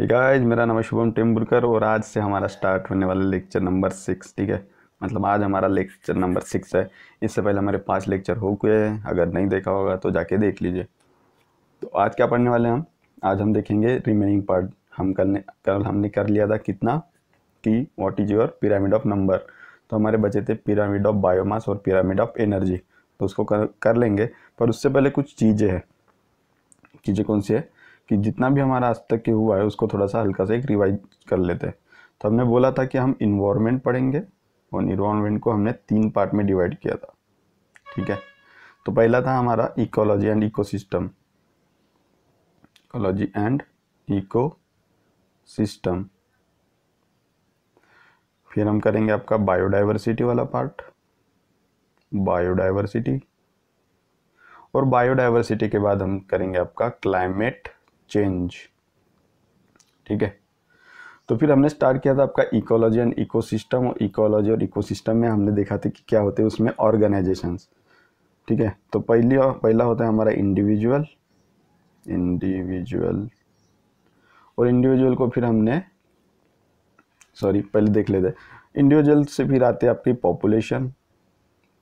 ठीक मेरा नाम शुभम टेम्बुलकर और आज से हमारा स्टार्ट होने वाला लेक्चर नंबर सिक्स ठीक है मतलब आज हमारा लेक्चर नंबर सिक्स है इससे पहले हमारे पांच लेक्चर हो गए हैं अगर नहीं देखा होगा तो जाके देख लीजिए तो आज क्या पढ़ने वाले हैं हम आज हम देखेंगे रिमेनिंग पार्ट हम कल ने कल हमने कर लिया था कितना कि what is your pyramid of number तो हमारे बचे थे पिरामिड ऑफ बायोमास और पिरामिड ऑफ एनर्जी तो उसको कर, कर लेंगे पर उससे पहले कुछ चीज़ें हैं चीज़ें कौन सी है कि जितना भी हमारा आज तक के हुआ है उसको थोड़ा सा हल्का सा एक रिवाइज कर लेते हैं तो हमने बोला था कि हम इन्वामेंट पढ़ेंगे और इन्वामेंट को हमने तीन पार्ट में डिवाइड किया था ठीक है तो पहला था हमारा ecology and ecosystem ecology and ecosystem फिर हम करेंगे आपका बायोडाइवर्सिटी वाला पार्ट बायोडाइवर्सिटी और बायोडाइवर्सिटी के बाद हम करेंगे आपका क्लाइमेट चेंज ठीक है तो फिर हमने स्टार्ट किया था आपका इकोलॉजी एंड इकोसिस्टम और इकोलॉजी और इकोसिस्टम में हमने देखा था कि क्या होते हैं उसमें ऑर्गेनाइजेशंस ठीक है तो पहली और पहला होता है हमारा इंडिविजुअल इंडिविजुअल और इंडिविजुअल को फिर हमने सॉरी पहले देख लेते इंडिविजुअल से फिर आते हैं आपकी पॉपुलेशन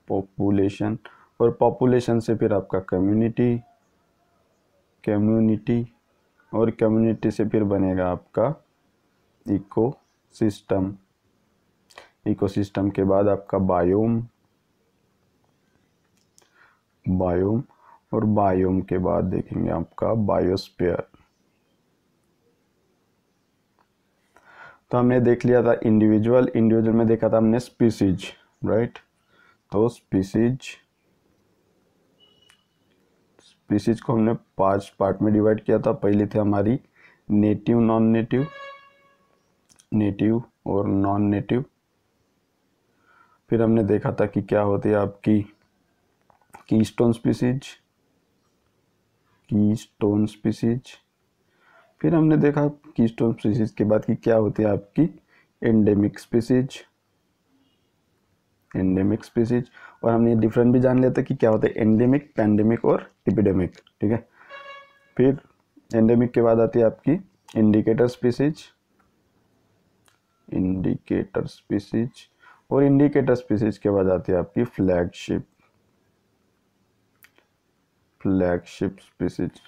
पॉपुलेशन और पॉपुलेशन से फिर आपका कम्युनिटी कम्युनिटी और कम्युनिटी से फिर बनेगा आपका इको सिस्टम इको सिस्टम के बाद आपका बायोम बायोम और बायोम के बाद देखेंगे आपका बायोस्पेयर तो हमने देख लिया था इंडिविजुअल इंडिविजुअल में देखा था हमने स्पीसीज राइट तो स्पीसीज स्पीसीज को हमने पांच पार्ट में डिवाइड किया था पहली थी हमारी नेटिव नॉन नेटिव नेटिव और नॉन नेटिव फिर हमने देखा था कि क्या होती है आपकी keystone species keystone species फिर हमने देखा की स्टोन स्पीसीज के बाद कि क्या होती है आपकी एंडेमिक स्पीसीज एंडेमिक स्पीसीज और हमने डिफरेंट भी जान लिया था कि क्या होता है एंडेमिक पैंडेमिक और एपिडेमिक ठीक है फिर एंडेमिक के बाद आती है आपकी इंडिकेटर स्पीसीज इंडिकेटर स्पीसीज और इंडिकेटर स्पीसीज के बाद आती है आपकी फ्लैगशिप फ्लैगशिप स्पीसीज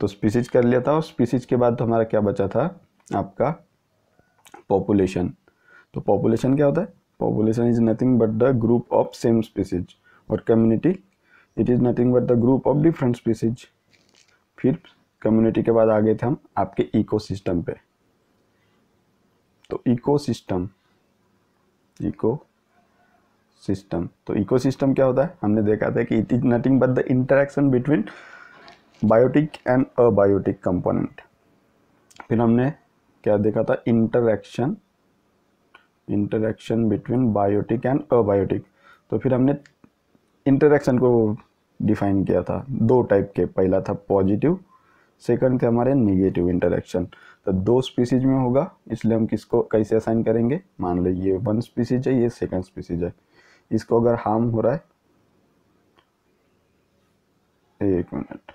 तो स्पीसीज कर लिया था और स्पीसीज के बाद तो हमारा क्या बचा था आपका पॉपुलेशन तो पॉपुलेशन क्या होता है population is nothing but the group of same species और community it is nothing but the group of different species फिर कम्युनिटी के बाद आ गए थे हम आपके इकोसिस्टम पे तो इकोसिस्टम इको सिस्टम तो इकोसिस्टम क्या होता है हमने देखा था कि it is nothing but the interaction between biotic and abiotic component फिर हमने क्या देखा था interaction interaction between biotic and abiotic तो फिर हमने इंटरेक्शन को डिफाइन किया था दो टाइप के पहला था पॉजिटिव सेकंड थे हमारे निगेटिव इंटरेक्शन तो दो स्पीसीज में होगा इसलिए हम किसको कैसे असाइन करेंगे मान लो ये वन स्पीसीज है ये सेकंड स्पीसीज है इसको अगर हार्म हो रहा है एक मिनट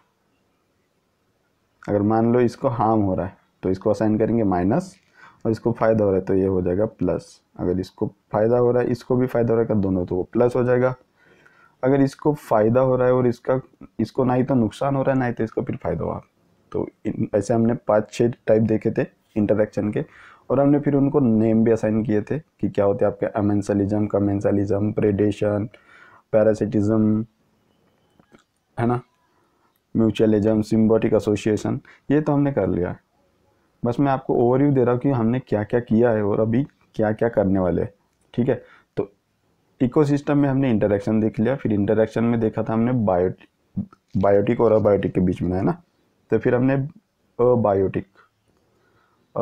अगर मान लो इसको हार्म हो रहा है तो इसको असाइन करेंगे माइनस और इसको फ़ायदा हो रहा है तो ये हो जाएगा प्लस अगर इसको फ़ायदा हो रहा है इसको भी फ़ायदा हो रहा है दोनों तो वो प्लस हो जाएगा अगर इसको फ़ायदा हो रहा है और इसका इसको ना ही तो नुकसान हो रहा है ना ही तो इसको फिर फ़ायदा हुआ तो ऐसे हमने पाँच छः टाइप देखे थे इंटरेक्शन के और हमने फिर उनको नेम भी असाइन किए थे कि क्या होते हैं आपके अमेंसलिज्म कमेंसलिज्म प्रेडेशन पैरासिटिज्म है ना म्यूचुअलिज्म सिम्बोटिक एसोसिएशन ये तो हमने कर लिया बस मैं आपको ओवरव्यू दे रहा हूँ कि हमने क्या क्या किया है और अभी क्या क्या करने वाले हैं ठीक है तो इकोसिस्टम में हमने इंटरेक्शन देख लिया फिर इंटरेक्शन में देखा था हमने बायो बायोटिक और अबायोटिक के बीच में है ना तो फिर हमने अबायोटिक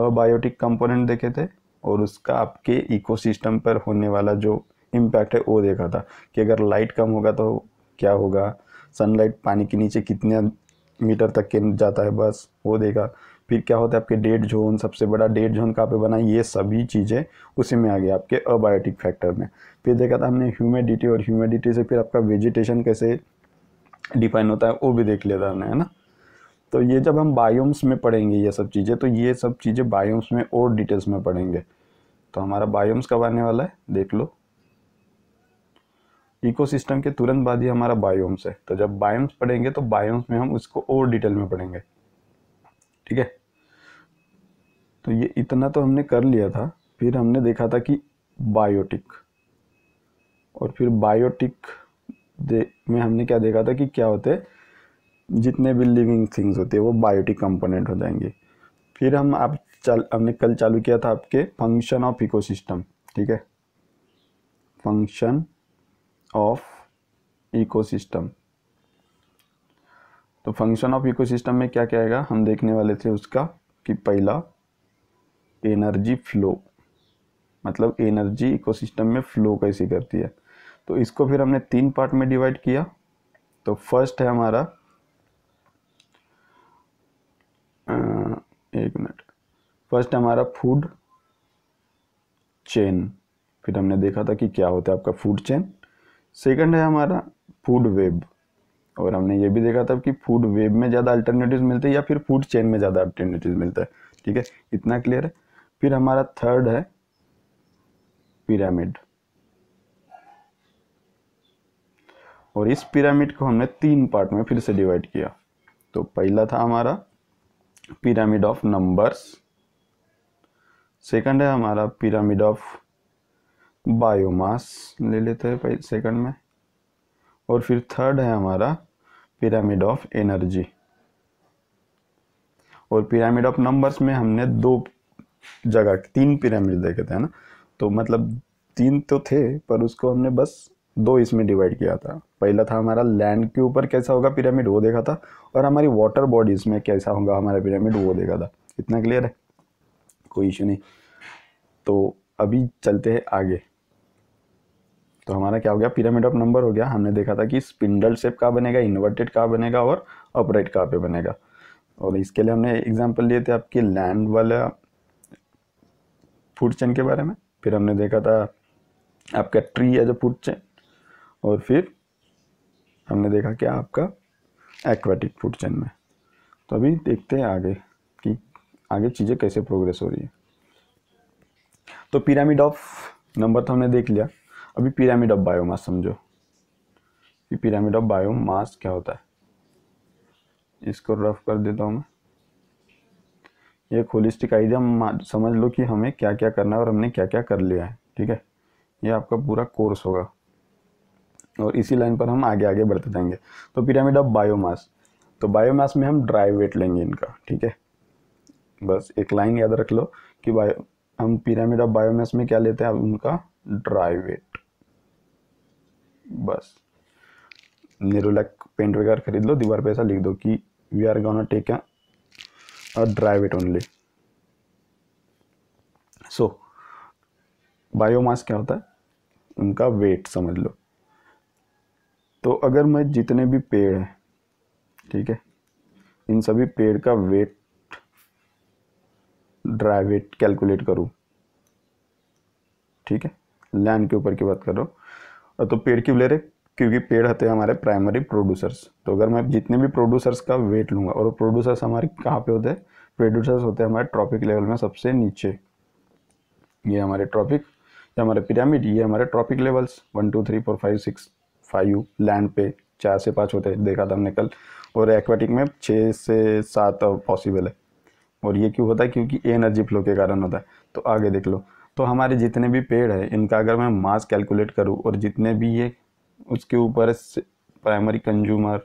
अबायोटिक कंपोनेंट देखे थे और उसका आपके इकोसिस्टम पर होने वाला जो इम्पैक्ट है वो देखा था कि अगर लाइट कम होगा तो क्या होगा सनलाइट पानी के नीचे कितने मीटर तक के जाता है बस वो देखा फिर क्या होता है आपके डेड जोन सबसे बड़ा डेड जोन कहाँ पे बना ये सभी चीज़ें उसी में आ गया आपके अबायोटिक फैक्टर में फिर देखा था हमने ह्यूमिडिटी और ह्यूमिडिटी से फिर आपका वेजिटेशन कैसे डिफाइन होता है वो भी देख लिया था हमने है ना तो ये जब हम बायोम्स में पढ़ेंगे ये सब चीज़ें तो ये सब चीज़ें बायोम्स में और डिटेल्स में पढ़ेंगे तो हमारा बायोम्स कब आने वाला है देख लो इकोसिस्टम के तुरंत बाद ही हमारा बायोम्स है तो जब बायोम्स पढ़ेंगे तो बायोम्स में हम उसको और डिटेल में पढ़ेंगे ठीक है तो ये इतना तो हमने कर लिया था फिर हमने देखा था कि बायोटिक और फिर बायोटिक में हमने क्या देखा था कि क्या होते हैं जितने भी लिविंग थिंग्स होते हैं वो बायोटिक कंपोनेंट हो जाएंगे फिर हम आप चल हमने कल चालू किया था आपके फंक्शन ऑफ इकोसिस्टम ठीक है फंक्शन ऑफ इकोसिस्टम तो फंक्शन ऑफ इकोसिस्टम में क्या क्या आएगा हम देखने वाले थे उसका कि पहला एनर्जी फ्लो मतलब एनर्जी इकोसिस्टम में फ्लो कैसे करती है तो इसको फिर हमने तीन पार्ट में डिवाइड किया तो फर्स्ट है हमारा एक मिनट फर्स्ट हमारा फूड चेन फिर हमने देखा था कि क्या होता है आपका फूड चेन सेकंड है हमारा फूड वेब और हमने ये भी देखा था कि फूड वेब में ज़्यादा अल्टरनेटिव्स मिलते हैं या फिर फूड चेन में ज़्यादा अल्टरनेटिव मिलता है ठीक है इतना क्लियर है फिर हमारा थर्ड है पिरामिड और इस पिरामिड को हमने तीन पार्ट में फिर से डिवाइड किया तो पहला था हमारा पिरामिड ऑफ नंबर्स सेकंड है हमारा पिरामिड ऑफ बायोमास ले लेते हैं सेकंड में और फिर थर्ड है हमारा पिरामिड ऑफ एनर्जी और पिरामिड ऑफ नंबर्स में हमने दो जगह तीन पिरामिड देखे थे ना तो मतलब तीन तो थे पर उसको हमने बस दो इसमें डिवाइड किया था पहला था हमारा लैंड के ऊपर कैसा होगा पिरामिड वो देखा था और हमारी वाटर बॉडीज़ में कैसा होगा हमारा पिरामिड वो देखा था इतना क्लियर है कोई इशू नहीं तो अभी चलते हैं आगे तो हमारा क्या हो गया पिरामिड ऑफ नंबर हो गया हमने देखा था कि स्पिंडल शेप कहाँ बनेगा इन्वर्टेड कहाँ बनेगा और अपराइट कहाँ पे बनेगा और इसके लिए हमने एग्जाम्पल लिए थे आपके लैंड वाला फूड चेन के बारे में फिर हमने देखा था आपका tree as a food chain और फिर हमने देखा क्या आपका एक्वाटिक फूड चेन में तो अभी देखते हैं आगे कि आगे चीज़ें कैसे प्रोग्रेस हो रही है तो पिरामिड ऑफ नंबर तो हमने देख लिया अभी पिरामिड ऑफ बायोमास समझो कि पिरामिड ऑफ बायोमास क्या होता है इसको रफ कर देता हूँ मैं एक होलिस्टिक आइडिया समझ लो कि हमें क्या क्या करना है और हमने क्या क्या कर लिया है ठीक है ये आपका पूरा कोर्स होगा और इसी लाइन पर हम आगे आगे बढ़ते जाएंगे तो पिरामिड ऑफ बायोमास तो बायोमास में हम ड्राई वेट लेंगे इनका ठीक है बस एक लाइन याद रख लो कि बायो हम पिरामिड ऑफ बायोमास में क्या लेते हैं उनका ड्राई वेट बस निरोलक पेंट वगैरह खरीद लो दीवार पे ऐसा लिख दो कि we are gonna take a or drive it only so biomass क्या होता है उनका वेट समझ लो तो अगर मैं जितने भी पेड़ हैं ठीक है इन सभी पेड़ का वेट ड्राई वेट कैलकुलेट करूं ठीक है लैंड के ऊपर की बात कर रहा हूँ तो पेड़ क्यों ले रहे क्योंकि पेड़ होते हैं हमारे प्राइमरी प्रोड्यूसर्स तो अगर मैं जितने भी प्रोड्यूसर्स का वेट लूँगा और प्रोड्यूसर्स हमारे कहाँ पे होते हैं प्रोड्यूसर्स होते हैं हमारे ट्रॉपिक लेवल में सबसे नीचे ये हमारे ट्रॉपिक ये हमारे पिरामिड ये हमारे trophic levels one two three four five six five land पे चार से पाँच होते हैं देखा था हमने कल और एक्वाटिक में छः से सात पॉसिबल है और ये क्यों होता है क्योंकि एनर्जी फ्लो के कारण होता है तो आगे देख लो तो हमारे जितने भी पेड़ है इनका अगर मैं मास कैलकुलेट करूँ और जितने भी ये उसके ऊपर है प्राइमरी कंज्यूमर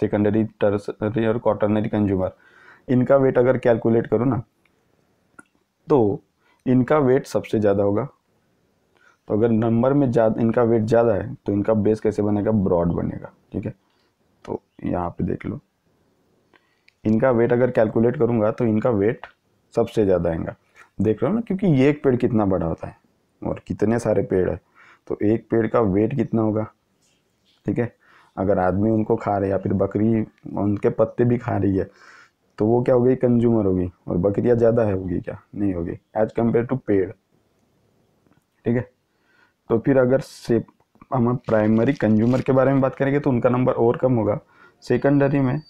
सेकेंडरी टर्सरी और क्वार्टरनरी कंज्यूमर इनका वेट अगर कैलकुलेट करो ना तो इनका वेट सबसे ज़्यादा होगा तो अगर नंबर में ज़्यादा इनका वेट ज़्यादा है तो इनका बेस कैसे बनेगा ब्रॉड बनेगा ठीक है तो यहाँ पे देख लो इनका वेट अगर कैलकुलेट करूँगा तो इनका वेट सबसे ज़्यादा आएगा देख रहे हो ना क्योंकि ये एक पेड़ कितना बड़ा होता है और कितने सारे पेड़ है तो एक पेड़ का वेट कितना होगा ठीक है अगर आदमी उनको खा रहे या फिर बकरी उनके पत्ते भी खा रही है तो वो क्या हो गई कंज्यूमर होगी और बकरियाँ ज़्यादा है होगी क्या नहीं होगी एज कम्पेयर टू पेड़ ठीक है तो फिर अगर से हम प्राइमरी कंज्यूमर के बारे में बात करेंगे तो उनका नंबर और कम होगा सेकेंडरी में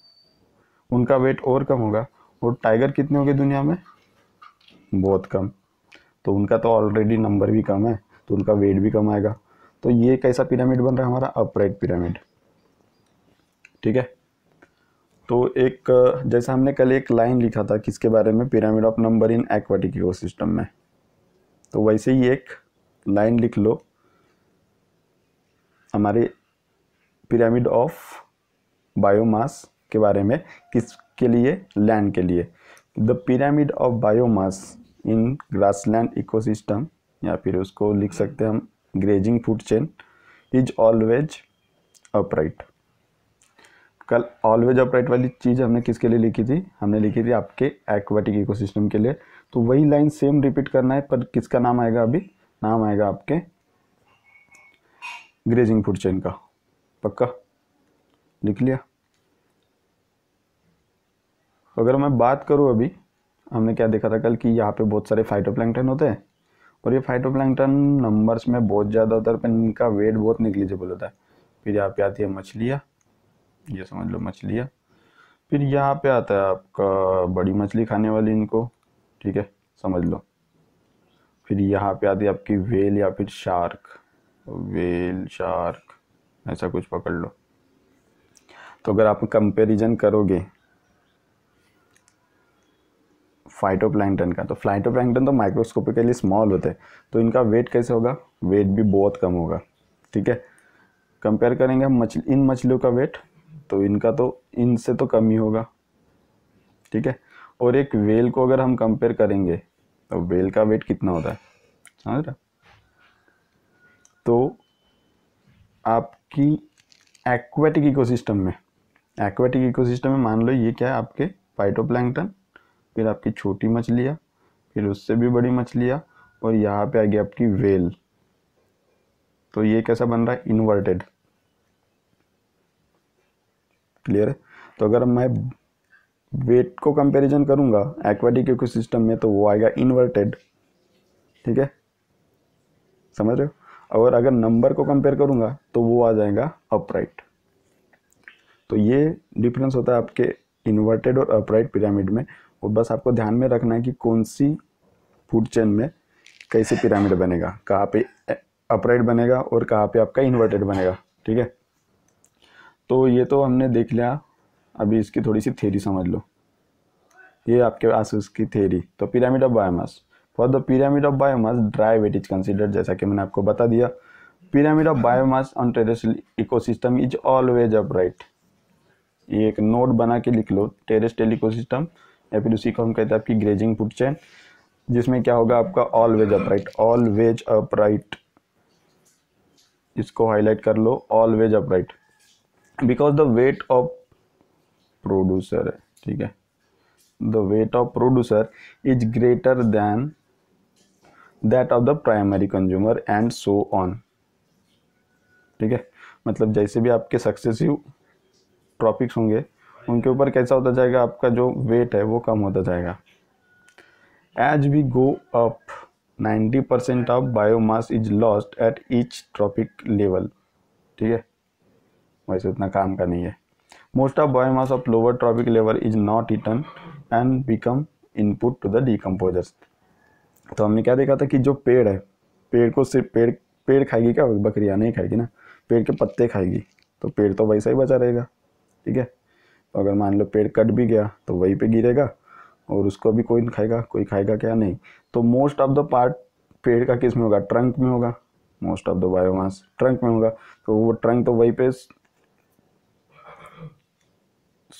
उनका वेट और कम होगा और टाइगर कितने हो गए दुनिया में बहुत कम तो उनका तो ऑलरेडी नंबर भी कम है तो उनका वेट भी कम आएगा तो ये कैसा पिरामिड बन रहा है हमारा अपराइट पिरामिड ठीक है तो एक जैसा हमने कल एक लाइन लिखा था किसके बारे में pyramid of number in aquatic ecosystem में तो वैसे ही एक लाइन लिख लो हमारे पिरामिड ऑफ बायोमास के बारे में किसके लिए लैंड के लिए the pyramid of biomass in grassland ecosystem या फिर उसको लिख सकते हैं हम grazing food chain is always upright कल ऑलवेज अपराइट वाली चीज़ हमने किसके लिए लिखी थी हमने लिखी थी आपके एक्वाटिक इकोसिस्टम के लिए तो वही लाइन सेम रिपीट करना है पर किसका नाम आएगा अभी नाम आएगा आपके ग्रेजिंग फूड चेन का पक्का लिख लिया अगर मैं बात करूँ अभी हमने क्या देखा था कल कि यहाँ पे बहुत सारे फाइटोप्लैंकटन होते हैं और ये फाइटोप्लैंकटन नंबर्स में बहुत ज़्यादा होता है पर इनका वेट बहुत निगलिजिबल होता है फिर यहाँ पे आती है मछलियाँ ये समझ लो मछलियाँ फिर यहाँ पे आता है आपका बड़ी मछली खाने वाली इनको ठीक है समझ लो फिर यहाँ पे आती है आपकी वेल या फिर शार्क वेल शार्क ऐसा कुछ पकड़ लो तो अगर आप कंपेरिजन करोगे फाइटोप्लैंकटन का तो फाइटोप्लैंकटन तो माइक्रोस्कोपिकली स्मॉल होते हैं तो इनका वेट कैसे होगा वेट भी बहुत कम होगा ठीक है कंपेयर करेंगे हम मछली इन मछलियों का वेट तो इनका तो इनसे तो कम ही होगा ठीक है और एक वेल को अगर हम कंपेयर करेंगे तो वेल का वेट कितना होता है समझ रहा तो आपकी एक्वेटिक इकोसिस्टम में एक्वेटिक इकोसिस्टम में मान लो ये क्या है आपके फाइटोप्लैंकटन फिर आपकी छोटी मछलियाँ फिर उससे भी बड़ी मछलियाँ और यहाँ पे आ गया आपकी वेल तो ये कैसा बन रहा है इन्वर्टेड क्लियर है तो अगर मैं वेट को कंपैरिजन करूँगा एक्वाटिक इकोसिस्टम में तो वो आएगा इन्वर्टेड ठीक है समझ रहे हो और अगर नंबर को कंपेयर करूँगा तो वो आ जाएगा अपराइट तो ये डिफरेंस होता है आपके इन्वर्टेड और अपराइट पिरामिड में और बस आपको ध्यान में रखना है कि कौन सी फूड चेन में कैसे पिरामिड बनेगा कहाँ पे अपराइट बनेगा और कहाँ पे आपका इन्वर्टेड बनेगा ठीक है तो ये तो हमने देख लिया अभी इसकी थोड़ी सी थेरी समझ लो ये आपके पास उसकी थेरी तो pyramid of biomass for the pyramid of biomass dry weight is considered जैसा कि मैंने आपको बता दिया pyramid of biomass on terrestrial ecosystem is always upright ये एक नोट बना के लिख लो टेरेस्ट्रियल इकोसिस्टम सिस्टम या फिर उसी को हम कहते हैं आपकी ग्रेजिंग फूड चैन जिसमें क्या होगा आपका ऑलवेज अपराइट ऑलवेज अपराइट इसको हाईलाइट कर लो always upright because the weight of producer है ठीक है the weight of producer is greater than that of the primary consumer and so on ठीक है मतलब जैसे भी आपके सक्सेसिव टॉपिक्स होंगे उनके ऊपर कैसा होता जाएगा आपका जो वेट है वो कम होता जाएगा as we go up 90 percent of biomass is lost at each trophic level ठीक है वैसे उतना काम का नहीं है most of biomass of lower trophic level is not eaten and become input to the decomposers तो हमने क्या देखा था कि जो पेड़ है पेड़ को सिर्फ पेड़ पेड़ खाएगी क्या बकरियाँ नहीं खाएगी ना पेड़ के पत्ते खाएगी तो पेड़ तो वैसा ही बचा रहेगा ठीक है तो अगर मान लो पेड़ कट भी गया तो वहीं पे गिरेगा और उसको भी कोई नहीं खाएगा कोई खाएगा क्या नहीं तो मोस्ट ऑफ द पार्ट पेड़ का किस में होगा ट्रंक में होगा most of the biomass trunk में होगा तो वो ट्रंक तो वहीं पे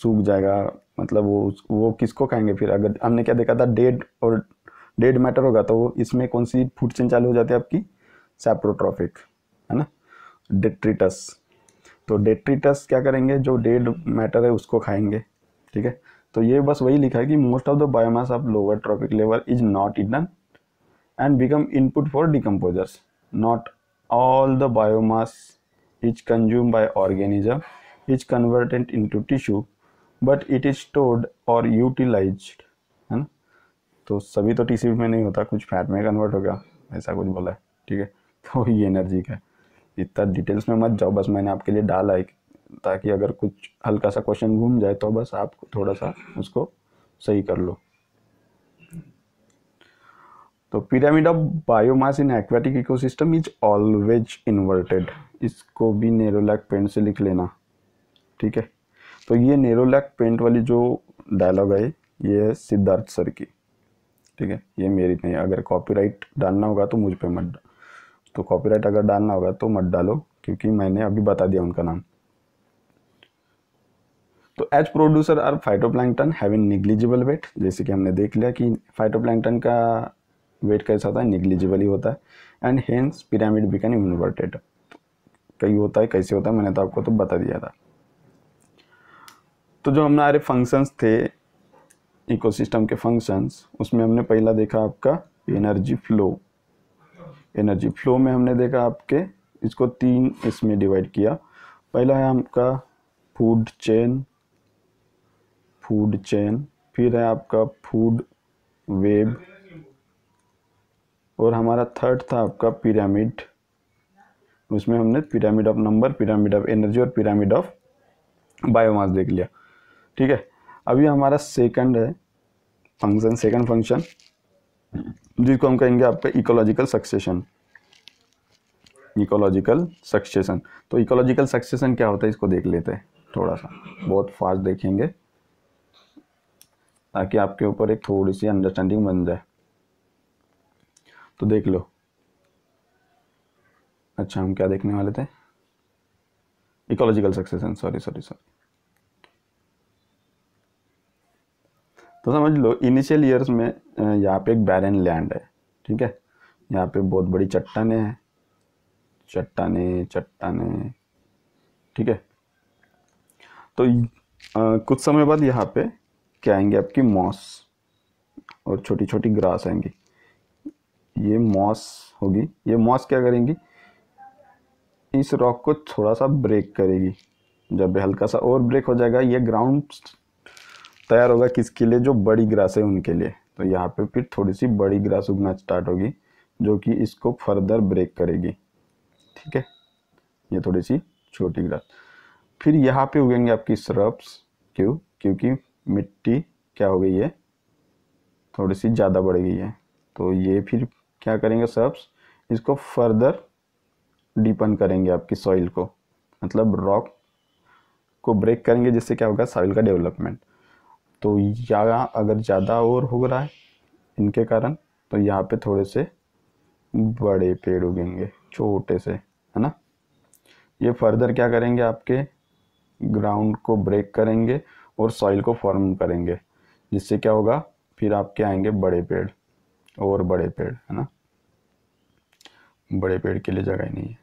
सूख जाएगा मतलब वो वो किसको खाएंगे फिर अगर हमने क्या देखा था डेड और डेड मैटर होगा तो इसमें कौन सी फूड चेन चालू हो जाती है आपकी सेप्रोट्रॉफिक है ना डिट्रिटस तो डेट्रीटस क्या करेंगे जो डेड मैटर है उसको खाएंगे ठीक है तो ये बस वही लिखा है कि most of the biomass of lower trophic level is not eaten and become input for decomposers not all the biomass is consume by organism is converted into tissue but it is stored और utilize है ना तो सभी तो T में नहीं होता कुछ फैट में कन्वर्ट हो गया ऐसा कुछ बोला है ठीक है तो ये एनर्जी का है इतना डिटेल्स में मत जाओ बस मैंने आपके लिए डाला है ताकि अगर कुछ हल्का सा क्वेश्चन घूम जाए तो बस आप थोड़ा सा उसको सही कर लो तो pyramid of biomass in aquatic ecosystem is always inverted इसको भी नेरोलैक पेंट से लिख लेना ठीक है तो ये नेरोलैक पेंट वाली जो डायलॉग है ये है सिद्धार्थ सर की ठीक है ये मेरी नहीं अगर कॉपीराइट डालना होगा तो मुझ पर मत डाल तो कॉपीराइट अगर डालना होगा तो मत डालो क्योंकि मैंने अभी बता दिया उनका नाम तो as producer are phytoplankton in negligible weight जैसे कि हमने देख लिया कि फाइटोप्लैंकटन का वेट कैसा होता है निग्लिजिबल ही होता है and hence pyramid become inverted कई होता है कैसे होता है मैंने तो आपको तो बता दिया था तो जो हमारे फंक्शंस थे इकोसिस्टम के फंक्शंस उसमें हमने पहला देखा आपका एनर्जी फ्लो एनर्जी फ्लो में हमने देखा आपके इसको तीन इसमें डिवाइड किया पहला है आपका फूड चेन फूड चेन फिर है आपका फूड वेब और हमारा थर्ड था आपका पिरामिड उसमें हमने pyramid of number pyramid of energy और पिरामिड ऑफ बायोमास देख लिया ठीक है अभी हमारा सेकंड है फंक्शन सेकंड फंक्शन जिसको हम कहेंगे आपका इकोलॉजिकल सक्सेशन इकोलॉजिकल सक्सेशन तो इकोलॉजिकल सक्सेशन क्या होता है इसको देख लेते हैं थोड़ा सा बहुत फास्ट देखेंगे ताकि आपके ऊपर एक थोड़ी सी अंडरस्टैंडिंग बन जाए तो देख लो अच्छा हम क्या देखने वाले थे ecological succession sorry sorry sorry तो समझ लो इनिशियल ईयर्स में यहाँ पे एक बैरन लैंड है ठीक है यहाँ पे बहुत बड़ी चट्टाने हैं चट्टाने चट्टाने ठीक है तो आ, कुछ समय बाद यहाँ पे क्या आएंगे आपकी मॉस और छोटी छोटी ग्रास आएंगी ये मॉस होगी ये मॉस क्या करेंगी इस रॉक को थोड़ा सा ब्रेक करेगी जब हल्का सा और ब्रेक हो जाएगा ये ग्राउंड तैयार होगा किसके लिए जो बड़ी ग्रास है उनके लिए तो यहाँ पे फिर थोड़ी सी बड़ी ग्रास उगना स्टार्ट होगी जो कि इसको फर्दर ब्रेक करेगी ठीक है ये थोड़ी सी छोटी ग्रास फिर यहाँ पे उगेंगे आपकी सरप्स क्यों क्योंकि मिट्टी क्या हो गई है थोड़ी सी ज़्यादा बढ़ गई है तो ये फिर क्या करेंगे सर्प्स इसको फर्दर डीपन करेंगे आपकी सॉइल को मतलब रॉक को ब्रेक करेंगे जिससे क्या होगा सॉइल का डेवलपमेंट तो यहाँ अगर ज़्यादा और हो रहा है इनके कारण तो यहाँ पे थोड़े से बड़े पेड़ उगेंगे छोटे से है ना ये फर्दर क्या करेंगे आपके ग्राउंड को ब्रेक करेंगे और सॉइल को फॉर्म करेंगे जिससे क्या होगा फिर आपके आएंगे बड़े पेड़ और बड़े पेड़ है ना बड़े पेड़ के लिए जगह ही नहीं है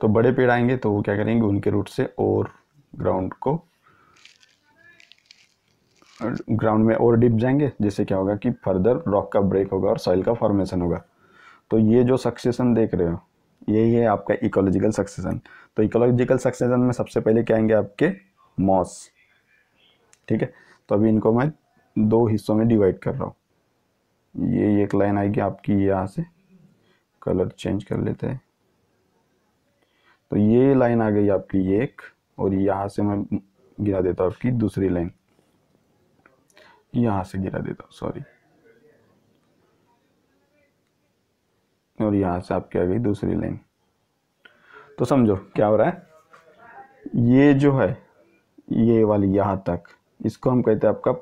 तो बड़े पेड़ आएंगे तो वो क्या करेंगे उनके रूट से और ग्राउंड को ग्राउंड में और डिप जाएंगे जिससे क्या होगा कि फर्दर रॉक का ब्रेक होगा और सॉइल का फॉर्मेशन होगा तो ये जो सक्सेसन देख रहे हो यही है आपका इकोलॉजिकल सक्सेसन तो इकोलॉजिकल सक्सेसन में सबसे पहले क्या आएंगे आपके मॉस ठीक है तो अभी इनको मैं दो हिस्सों में डिवाइड कर रहा हूँ ये एक लाइन आएगी आपकी यहाँ से कलर चेंज कर लेते हैं तो ये लाइन आ गई आपकी एक और यहाँ से मैं गिरा देता हूँ आपकी दूसरी लाइन यहाँ से गिरा देता हूँ सॉरी और यहाँ से आपकी आ गई दूसरी लाइन तो समझो क्या हो रहा है ये जो है ये वाली यहाँ तक इसको हम कहते हैं आपका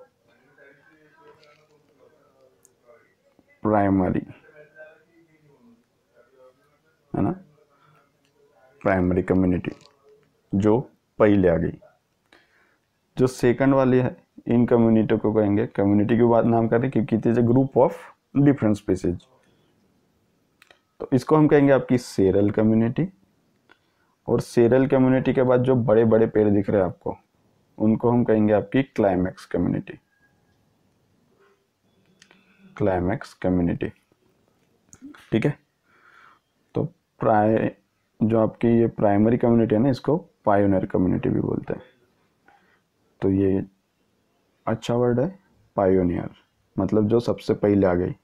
प्राइमरी है ना प्राइमरी कम्युनिटी जो पहले आ गई जो सेकंड वाली है इन कम्युनिटी को कहेंगे कम्युनिटी के बाद नाम करें क्योंकि it is a group of different species तो इसको हम कहेंगे आपकी सेरल कम्युनिटी और सेरल कम्युनिटी के बाद जो बड़े बड़े पेड़ दिख रहे हैं आपको उनको हम कहेंगे आपकी क्लाइमैक्स कम्युनिटी क्लाइमैक्स कम्युनिटी ठीक है तो प्राय जो आपकी ये प्राइमरी कम्युनिटी है ना इसको पायोनियर कम्युनिटी भी बोलते हैं तो ये अच्छा वर्ड है पायोनियर मतलब जो सबसे पहले आ गई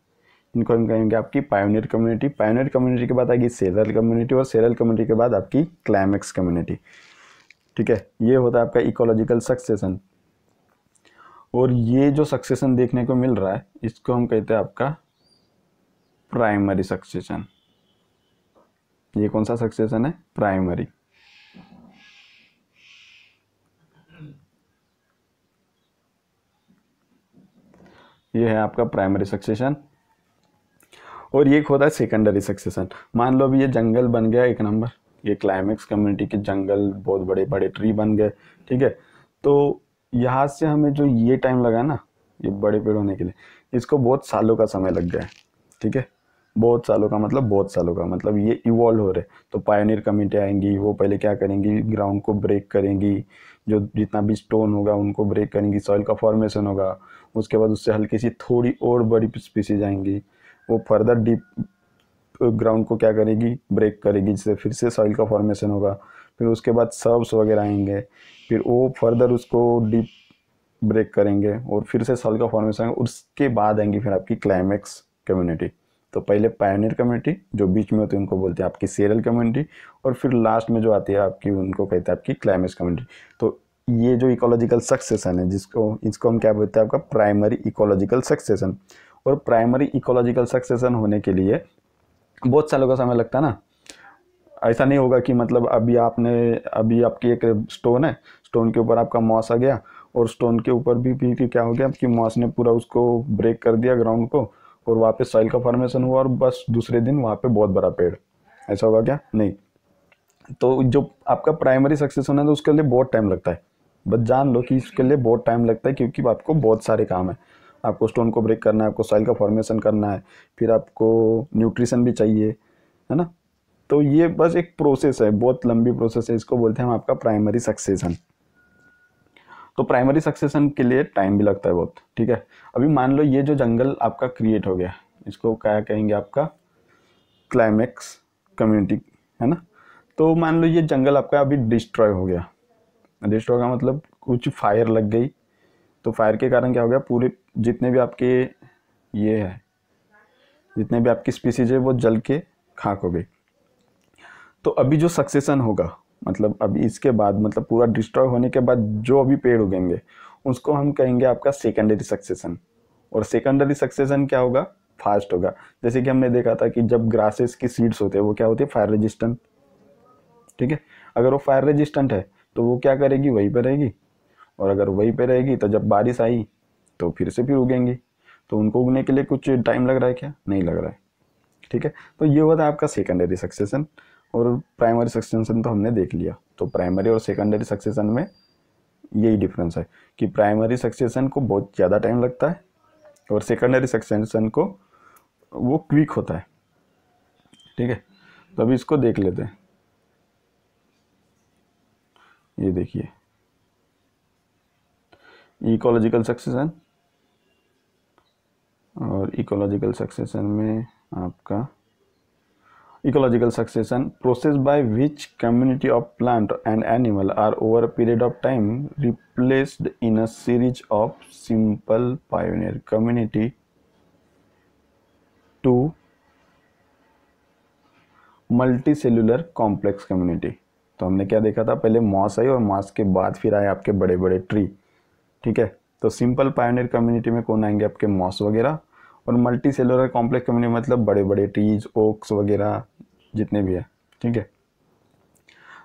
इनको हम कहेंगे आपकी पायोनियर कम्युनिटी पायोनियर कम्युनिटी के बाद आएगी सेरल कम्युनिटी और सेरल कम्युनिटी के बाद आपकी क्लाइमेक्स कम्युनिटी ठीक है ये होता है आपका इकोलॉजिकल सक्सेसन और ये जो सक्सेसन देखने को मिल रहा है इसको हम कहते हैं आपका प्राइमरी सक्सेसन ये कौन सा सक्सेसन है प्राइमरी ये है आपका प्राइमरी सक्सेशन और ये होता है सेकेंडरी सक्सेशन मान लो अभी ये जंगल बन गया एक नंबर ये क्लाइमेक्स कम्युनिटी के जंगल बहुत बड़े बड़े ट्री बन गए ठीक है तो यहाँ से हमें जो ये टाइम लगा ना ये बड़े पेड़ होने के लिए इसको बहुत सालों का समय लग गया है ठीक है बहुत सालों का मतलब बहुत सालों का मतलब ये इवॉल्व हो रहे तो पायोनियर कमिटी आएंगी वो पहले क्या करेंगी ग्राउंड को ब्रेक करेंगी जो जितना भी स्टोन होगा उनको ब्रेक करेंगी सॉइल का फॉर्मेशन होगा उसके बाद उससे हल्की सी थोड़ी और बड़ी स्पीसीज आएंगी वो फर्दर डीप ग्राउंड को क्या करेगी ब्रेक करेगी जिससे फिर से सॉइल का फॉर्मेशन होगा फिर उसके बाद सर्व्स वगैरह आएंगे फिर वो फर्दर उसको डीप ब्रेक करेंगे और फिर से सॉइल का फॉर्मेशन उसके बाद आएंगी फिर आपकी क्लाइमैक्स कम्युनिटी तो पहले पायोनियर कम्युनिटी जो बीच में होती है उनको बोलते हैं आपकी सीरियल कम्युनिटी और फिर लास्ट में जो आती है आपकी उनको कहते हैं आपकी क्लाइमैक्स कम्युनिटी तो ये जो इकोलॉजिकल सक्सेसन है जिसको इसको हम क्या बोलते हैं आपका प्राइमरी इकोलॉजिकल सक्सेसन और प्राइमरी इकोलॉजिकल सक्सेसन होने के लिए बहुत सालों का समय लगता है ना ऐसा नहीं होगा कि मतलब अभी आपने अभी आपकी एक स्टोन है स्टोन के ऊपर आपका मॉस आ गया और स्टोन के ऊपर भी फिर क्या हो गया आपकी मॉस ने पूरा उसको ब्रेक कर दिया ग्राउंड को और वहाँ पे सॉइल का फॉर्मेशन हुआ और बस दूसरे दिन वहाँ पे बहुत बड़ा पेड़ ऐसा होगा क्या नहीं तो जो आपका प्राइमरी सक्सेसन है तो उसके लिए बहुत टाइम लगता है बस जान लो कि इसके लिए बहुत टाइम लगता है क्योंकि आपको बहुत सारे काम है आपको स्टोन को ब्रेक करना है आपको सॉइल का फॉर्मेशन करना है फिर आपको न्यूट्रिशन भी चाहिए है ना तो ये बस एक प्रोसेस है बहुत लंबी प्रोसेस है इसको बोलते हैं हम आपका प्राइमरी सक्सेसन तो प्राइमरी सक्सेसन के लिए टाइम भी लगता है बहुत ठीक है अभी मान लो ये जो जंगल आपका क्रिएट हो गया इसको क्या कहेंगे आपका क्लाइमैक्स कम्युनिटी है ना तो मान लो ये जंगल आपका अभी डिस्ट्रॉय हो गया रजिस्टर का मतलब कुछ फायर लग गई तो फायर के कारण क्या हो गया पूरे जितने भी आपके ये है जितने भी आपकी स्पीसीज है वो जल के खाक हो गई तो अभी जो सक्सेसन होगा मतलब अभी इसके बाद मतलब पूरा डिस्ट्रॉय होने के बाद जो अभी पेड़ उगेंगे उसको हम कहेंगे आपका सेकेंडरी सक्सेसन और सेकेंडरी सक्सेसन क्या होगा फास्ट होगा जैसे कि हमने देखा था कि जब ग्रासेस की सीड्स होते हैं वो क्या होती है फायर रेजिस्टेंट ठीक है अगर वो फायर रेजिस्टेंट है तो वो क्या करेगी वहीं पर रहेगी और अगर वहीं पर रहेगी तो जब बारिश आई तो फिर से फिर उगेंगी तो उनको उगने के लिए कुछ टाइम लग रहा है क्या नहीं लग रहा है ठीक है तो ये हुआ था आपका सेकेंडरी सक्सेशन और प्राइमरी सक्सेशन तो हमने देख लिया तो प्राइमरी और सेकेंडरी सक्सेशन में यही डिफरेंस है कि प्राइमरी सक्सेशन को बहुत ज़्यादा टाइम लगता है और सेकेंडरी सक्सेशन को वो क्विक होता है ठीक है तो अभी इसको देख लेते हैं ये देखिए इकोलॉजिकल सक्सेशन और इकोलॉजिकल सक्सेशन में आपका ecological succession process by which community of plant and animal are over a period of time replaced in a series of simple pioneer community to multi cellular complex community तो हमने क्या देखा था पहले moss आई और moss के बाद फिर आए आपके बड़े बड़े ट्री ठीक है तो सिंपल पायोनियर कम्युनिटी में कौन आएंगे आपके मॉस वगैरह और मल्टी सेलुलर कॉम्प्लेक्स कम्युनिटी मतलब बड़े बड़े ट्रीज ओक्स वगैरह जितने भी है ठीक है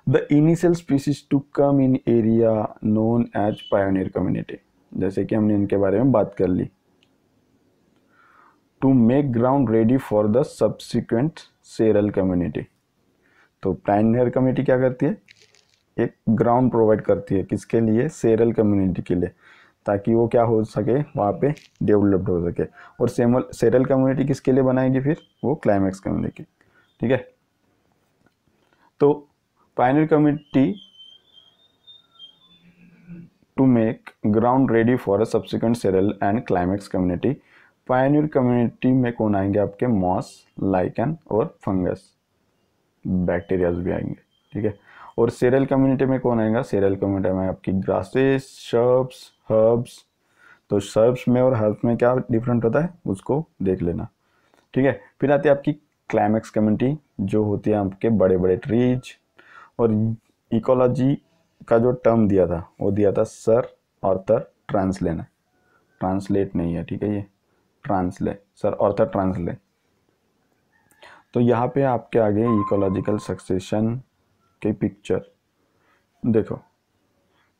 the initial species to come in area known as pioneer community जैसे कि हमने इनके बारे में बात कर ली to make ground ready for the subsequent seral community तो प्राइन हेयर कमेटी क्या करती है एक ग्राउंड प्रोवाइड करती है किसके लिए सेरल कम्युनिटी के लिए ताकि वो क्या हो सके वहाँ पे डेवलप्ड हो सके और सेमल सेरल कम्युनिटी किसके लिए बनाएगी फिर वो क्लाइमैक्स कम्युनिटी ठीक है तो pioneer community to make ground ready for a subsequent seral and climax community pioneer community में कौन आएंगे आपके मॉस लाइकन और फंगस बैक्टीरियाज भी आएंगे ठीक है और सेरल कम्युनिटी में कौन आएगा सेरल कम्युनिटी में आपकी ग्रासेस शर्ब्स हर्ब्स तो शर्ब्स में और हर्ब्स में क्या डिफरेंट होता है उसको देख लेना ठीक है फिर आती है आपकी क्लाइमैक्स कम्युनिटी जो होती है आपके बड़े बड़े ट्रीज और इकोलॉजी का जो टर्म दिया था वो दिया था सर ऑर्थर ट्रांसलेना ट्रांसलेट नहीं है ठीक है ये ट्रांसले सर ऑर्थर ट्रांसले तो यहाँ पे आपके आगे इकोलॉजिकल सक्सेशन के पिक्चर देखो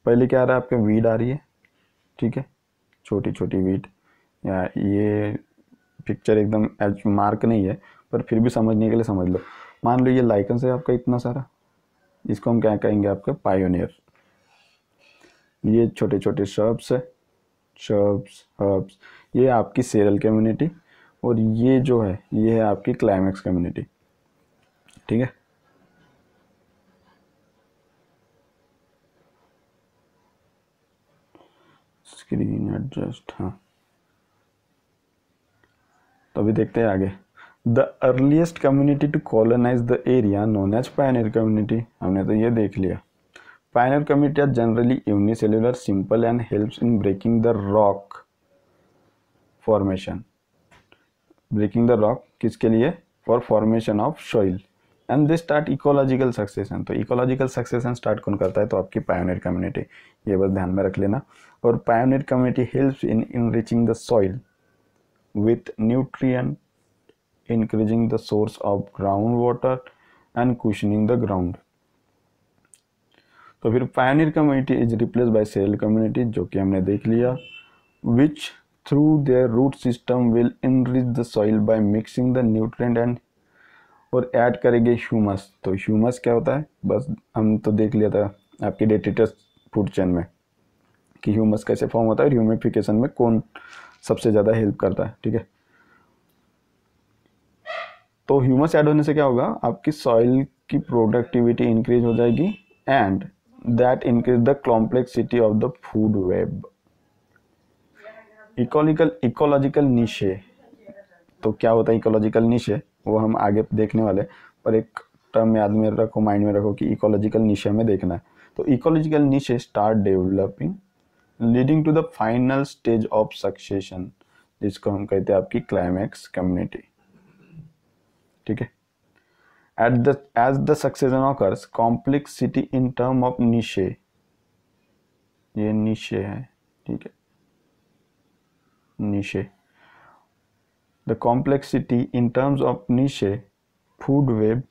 पहले क्या आ रहा है आपके वीड आ रही है ठीक है छोटी छोटी वीड या ये पिक्चर एकदम एज मार्क नहीं है पर फिर भी समझने के लिए समझ लो मान लो ये लाइकन है आपका इतना सारा इसको हम क्या कहेंगे आपका पायोनियर ये छोटे छोटे शर्ब्स है शर्ब्स हर्ब्स ये आपकी सेरल कम्युनिटी और ये जो है ये है आपकी क्लाइमैक्स कम्युनिटी ठीक है स्क्रीन एडजस्ट हाँ तो अभी देखते हैं आगे the earliest community to colonise the area known as pioneer community हमने तो ये देख लिया pioneer community are generally unicellular simple and helps in breaking the rock formation breaking the rock किसके लिए for formation of soil and they start ecological succession तो ecological succession start कौन करता है तो आपकी पायोनियर कम्युनिटी ये बस ध्यान में रख लेना और pioneer community help in in enriching the soil with nutri nutrient the source of ground water and questioning the ground तो फिर pioneer community is replace by seral community जो कि हमने देख लिया which through their root system will enrich the soil by mixing the nutrient and और add करेंगे humus तो ह्यूमस क्या होता है बस हम तो देख लिया था आपके डेटेटस फूड चेन में कि ह्यूमस कैसे फॉर्म होता है ह्यूमिफिकेशन में कौन सबसे ज़्यादा हेल्प करता है ठीक है तो ह्यूमस ऐड होने से क्या होगा आपकी सॉइल की प्रोडक्टिविटी इंक्रीज हो जाएगी and that increase the complexity of the food web ecological ecological niche तो क्या होता है इकोलॉजिकल नीशे वो हम आगे देखने वाले पर एक टर्म याद में रखो माइंड में रखो कि इकोलॉजिकल नीशे में देखना है तो ecological niche start developing leading to the final stage of succession जिसको हम कहते हैं आपकी क्लाइमैक्स कम्युनिटी ठीक है at the age the succession occurs complexity in term of niche ये नीशे है ठीक है niche. The complexity in terms of niche, food web,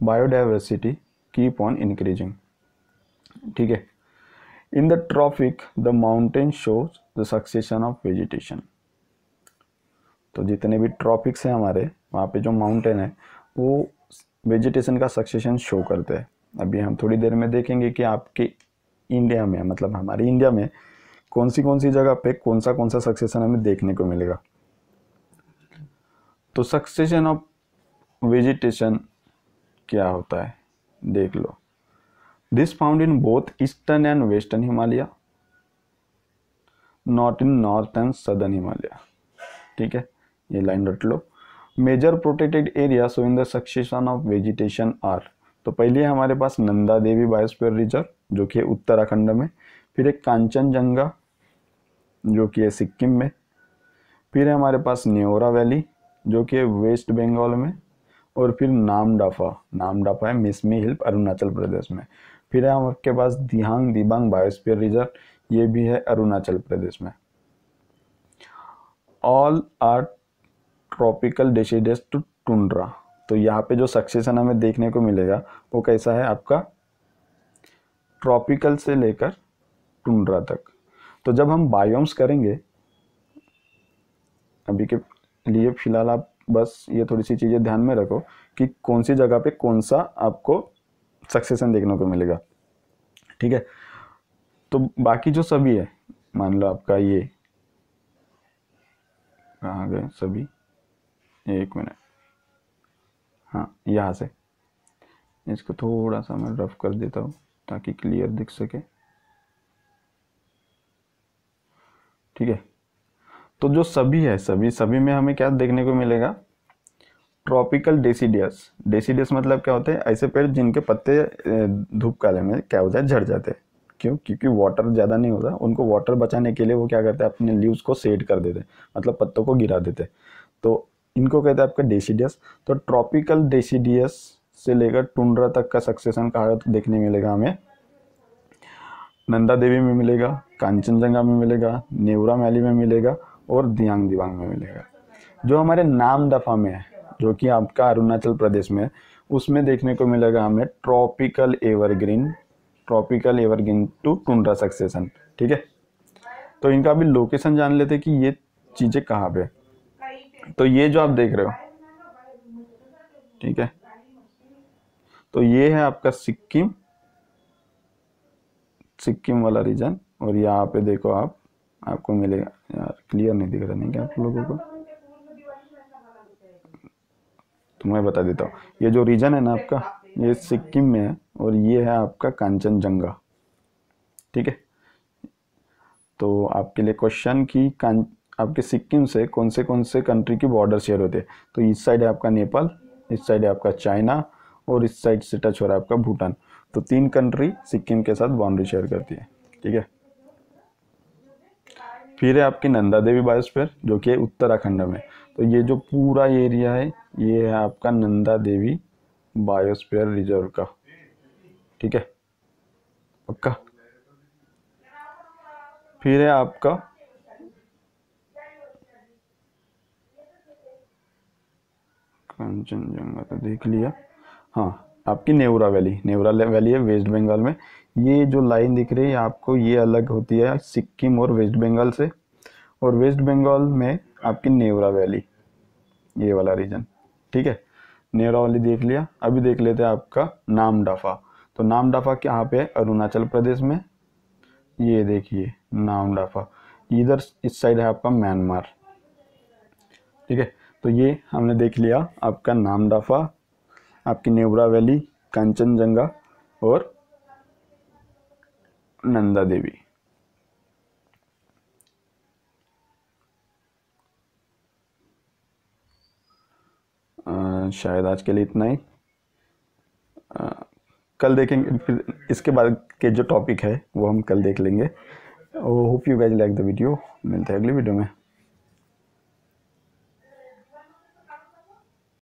biodiversity keep on increasing. ठीक है In the tropic, the mountain shows the succession of vegetation. तो जितने भी tropics हैं हमारे वहाँ पे जो माउंटेन है वो वेजिटेशन का सक्सेशन शो करते हैं अभी हम थोड़ी देर में देखेंगे कि आपके इंडिया में मतलब हमारे इंडिया में कौन सी कौन सी जगह पे कौन सा कौन सा सक्सेशन हमें देखने को मिलेगा तो सक्सेशन ऑफ वेजिटेशन क्या होता है देख लो this found in both eastern and western Himalaya not in north and southern Himalaya ठीक है ये लाइन रट लो major protected area so in the succession of vegetation are तो पहले हमारे पास नंदा देवी बायोस्फीयर रिजर्व जो कि उत्तराखंड में फिर एक जंगा जो कि है सिक्किम में फिर है हमारे पास न्योरा वैली जो कि है वेस्ट बंगाल में और फिर नामडाफा नामडाफा है मिसमी हिल अरुणाचल प्रदेश में फिर है आपके पास दिहांग दिबांग बायोस्फीयर रिजर्व ये भी है अरुणाचल प्रदेश में all are tropical deciduous to tundra तो यहाँ पे जो सक्सेसन हमें देखने को मिलेगा वो कैसा है आपका ट्रॉपिकल से लेकर टुंड्रा तक तो जब हम बायोम्स करेंगे अभी के लिए फिलहाल आप बस ये थोड़ी सी चीज़ें ध्यान में रखो कि कौन सी जगह पे कौन सा आपको सक्सेसन देखने को मिलेगा ठीक है तो बाकी जो सभी है मान लो आपका ये कहाँ गए सभी एक मिनट हाँ यहाँ से इसको थोड़ा सा मैं रफ कर देता हूँ ताकि क्लियर दिख सके ठीक है तो जो सभी है सभी सभी में हमें क्या देखने को मिलेगा ट्रॉपिकल डेसीडियस डेसीडियस मतलब क्या होते हैं ऐसे पेड़ जिनके पत्ते धूप काले में क्या होता है झड़ जाते हैं क्यों क्योंकि वाटर ज़्यादा नहीं होता उनको वाटर बचाने के लिए वो क्या करते हैं अपने लीव्स को सेड कर देते मतलब पत्तों को गिरा देते तो इनको कहते हैं आपका डेसीडियस तो ट्रॉपिकल डेसीडियस से लेकर टुंड्रा तक का सक्सेशन कहा देखने मिलेगा हमें नंदा देवी में मिलेगा कंचनजंगा में मिलेगा नेवरा वैली में मिलेगा और दियांग दिवांग में मिलेगा जो हमारे नाम दफ़ा में है जो कि आपका अरुणाचल प्रदेश में है उसमें देखने को मिलेगा हमें tropical evergreen tropical evergreen to tundra succession ठीक है तो इनका अभी लोकेशन जान लेते कि ये चीज़ें कहाँ पे तो ये जो आप देख रहे हो ठीक है तो ये है आपका सिक्किम सिक्किम वाला रीजन और यहाँ पे देखो आप आपको मिलेगा यार क्लियर नहीं दिख रहा नहीं क्या आप लोगों को तो मैं बता देता हूँ ये जो रीजन है ना आपका ये सिक्किम में है और ये है आपका जंगा ठीक है तो आपके लिए क्वेश्चन की कां आपके सिक्किम से कौन से कौन से कंट्री की बॉर्डर शेयर होते हैं तो इस साइड है आपका नेपाल इस साइड है आपका चाइना और इस साइड से टच हो रहा है आपका भूटान तो तीन कंट्री सिक्किम के साथ बाउंड्री शेयर करती है ठीक है फिर है आपकी नंदा देवी बायोस्फेयर जो कि उत्तराखंड में तो ये जो पूरा एरिया है ये है आपका नंदा देवी बायोस्फेयर रिजर्व का ठीक है पक्का फिर है आपका कंचनजंगा तो देख लिया हाँ आपकी नेवरा वैली नेवरा वैली है वेस्ट बंगाल में ये जो लाइन दिख रही है आपको ये अलग होती है सिक्किम और वेस्ट बंगाल से और वेस्ट बंगाल में आपकी नेवरा वैली ये वाला रीजन ठीक है नेवरा वैली देख लिया अभी देख लेते हैं आपका नाम डाफा तो नाम डाफा कहाँ पे है अरुणाचल प्रदेश में ये देखिए नाम डाफा इधर इस साइड है आपका म्यांमार ठीक है तो ये हमने देख लिया आपका नाम डाफा आपकी नेवरा वैली कंचनजंगा और नंदा देवी शायद आज के लिए इतना ही आ, कल देखेंगे फिर इसके बाद के जो टॉपिक है वो हम कल देख लेंगे hope you guys like the video मिलते हैं अगली वीडियो में